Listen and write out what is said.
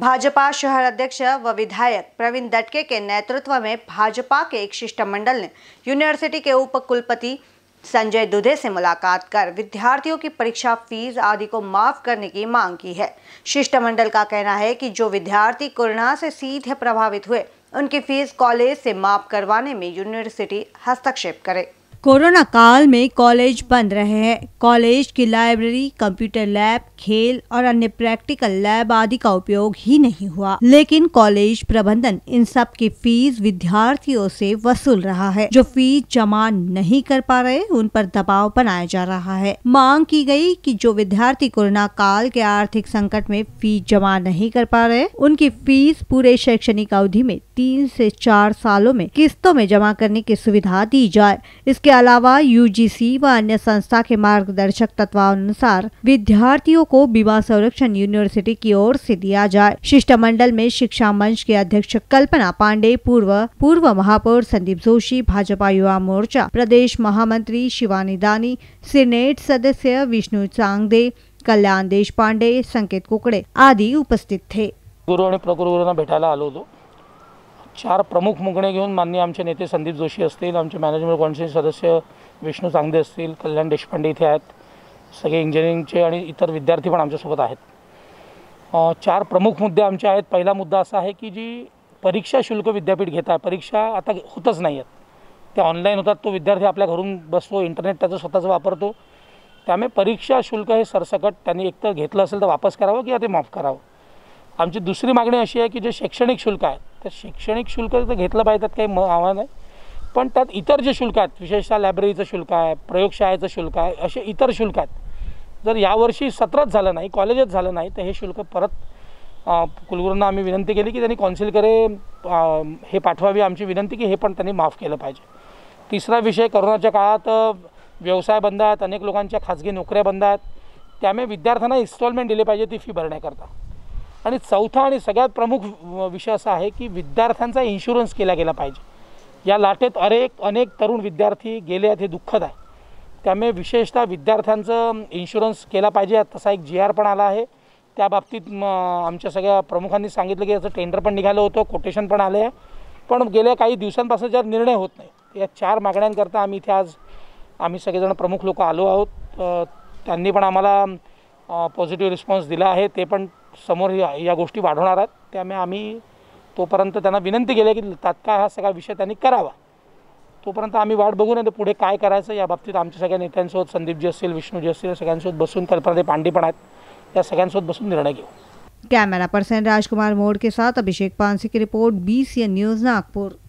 भाजपा शहर अध्यक्ष व विधायक प्रवीण दटके के नेतृत्व में भाजपा के एक शिष्टमंडल ने यूनिवर्सिटी के उप कुलपति संजय दुधे से मुलाकात कर विद्यार्थियों की परीक्षा फीस आदि को माफ करने की मांग की है शिष्टमंडल का कहना है कि जो विद्यार्थी कोरोना से सीधे प्रभावित हुए उनकी फीस कॉलेज से माफ करवाने में यूनिवर्सिटी हस्तक्षेप करे कोरोना काल में कॉलेज बंद रहे हैं कॉलेज की लाइब्रेरी कंप्यूटर लैब खेल और अन्य प्रैक्टिकल लैब आदि का उपयोग ही नहीं हुआ लेकिन कॉलेज प्रबंधन इन सब की फीस विद्यार्थियों से वसूल रहा है जो फीस जमा नहीं कर पा रहे उन पर दबाव बनाया जा रहा है मांग की गई कि जो विद्यार्थी कोरोना काल के आर्थिक संकट में फीस जमा नहीं कर पा रहे उनकी फीस पूरे शैक्षणिक अवधि में तीन से चार सालों में किस्तों में जमा करने की सुविधा दी जाए इसके इसके अलावा यूजीसी व अन्य संस्था के मार्गदर्शक तत्वानुसार विद्यार्थियों को बीमा संरक्षण यूनिवर्सिटी की ओर से दिया जाए शिष्टमंडल में शिक्षा मंच के अध्यक्ष कल्पना पांडे पूर्व पूर्व महापौर संदीप जोशी भाजपा युवा मोर्चा प्रदेश महामंत्री शिवानी दानी सीनेट सदस्य विष्णु चांगदे कल्याण देश पांडे संकेत कुकडे आदि उपस्थित थे गुरु आणि प्रकुलगुरूंना भेटायला आलो होतो चार प्रमुख मुगणे घेऊन मान्य आमचे नेते संदीप जोशी असतील आमचे मॅनेजमेंट कॉन्सिल सदस्य विष्णू चांगदे असतील कल्याण देशपांडे इथे आहेत सगळे इंजिनिअरिंगचे आणि इतर विद्यार्थी पण आमच्यासोबत आहेत चार प्रमुख मुद्दे आमचे आहेत पहिला मुद्दा असा आहे की जी परीक्षा शुल्क विद्यापीठ घेत आहे परीक्षा आता होतच नाही आहेत त्या ऑनलाईन होतात तो विद्यार्थी आपल्या घरून बसतो इंटरनेट त्याचा स्वतःचा वापरतो त्यामुळे परीक्षा शुल्क हे सरसकट त्यांनी एकतर घेतलं असेल तर वापस करावं किंवा ते माफ करावं आमची दुसरी मागणी अशी आहे की जे शैक्षणिक शुल्क आहे तर शैक्षणिक शुल्क तर घेतलं पाहिजे त्यात काही म आव्हान आहे पण त्यात इतर जे शुल्क आहेत विशेषतः लायब्ररीचं शुल्क आहे प्रयोगशाळेचं शुल्क आहे असे इतर शुल्क आहेत जर यावर्षी सत्रच झालं नाही कॉलेजच झालं नाही तर हे शुल्क परत कुलगुरूंना आम्ही विनंती केली की त्यांनी कॉन्सिलकडे हे पाठवावी आमची विनंती की हे पण त्यांनी माफ केलं पाहिजे तिसरा विषय करोनाच्या काळात व्यवसाय बंद आहेत अनेक लोकांच्या खाजगी नोकऱ्या बंद आहेत त्यामुळे विद्यार्थ्यांना इन्स्टॉलमेंट दिले पाहिजे ती फी भरण्याकरता आणि चौथा आणि सगळ्यात प्रमुख विषय असा आहे की विद्यार्थ्यांचा इन्शुरन्स केला गेला पाहिजे या लाटेत अनेक अनेक तरुण विद्यार्थी गेले आहेत हे दुःखद आहे त्यामुळे विशेषतः विद्यार्थ्यांचं इन्शुरन्स केला पाहिजे तसा एक जी आर पण आला आहे त्या बाबतीत आमच्या सगळ्या प्रमुखांनी सांगितलं की याचं टेंडर पण निघालं होतं कोटेशन पण आलं आहे पण गेल्या काही दिवसांपासून ज्या निर्णय होत नाही या चार मागण्यांकरता आम्ही इथे आज आम्ही सगळेजण प्रमुख लोक आलो आहोत त्यांनी पण आम्हाला पॉझिटिव्ह रिस्पॉन्स दिला आहे ते पण समोर या गोष्टी वाढवणार आहेत त्यामुळे आम्ही तोपर्यंत त्यांना विनंती केली की तात्काळ हा सगळा विषय त्यांनी करावा तोपर्यंत आम्ही वाट बघू नये पुढे काय करायचं या बाबतीत आमच्या सगळ्या नेत्यांसोबत संदीपजी असतील विष्णूजी असतील सगळ्यांसोबत बसून कल्पना पांडे पण आहेत या सगळ्यांसोबत बसून निर्णय घेऊ कॅमेरा पर्सन राजकुमार मोड के साथ अभिषेक पानसे की report B C N news Nagpur